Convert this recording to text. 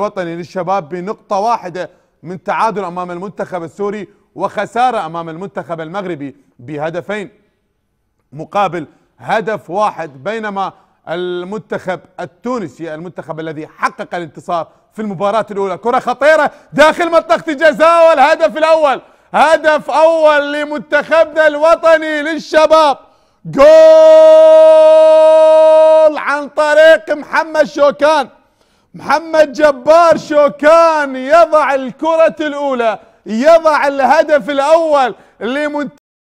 الوطني للشباب بنقطة واحدة من تعادل أمام المنتخب السوري وخسارة أمام المنتخب المغربي بهدفين مقابل هدف واحد بينما المنتخب التونسي المنتخب الذي حقق الانتصار في المباراة الأولى كرة خطيرة داخل منطقة الجزاء والهدف الأول هدف أول لمنتخبنا الوطني للشباب جول عن طريق محمد شوكان محمد جبار شوكان يضع الكرة الأولى يضع الهدف الأول لمنتخب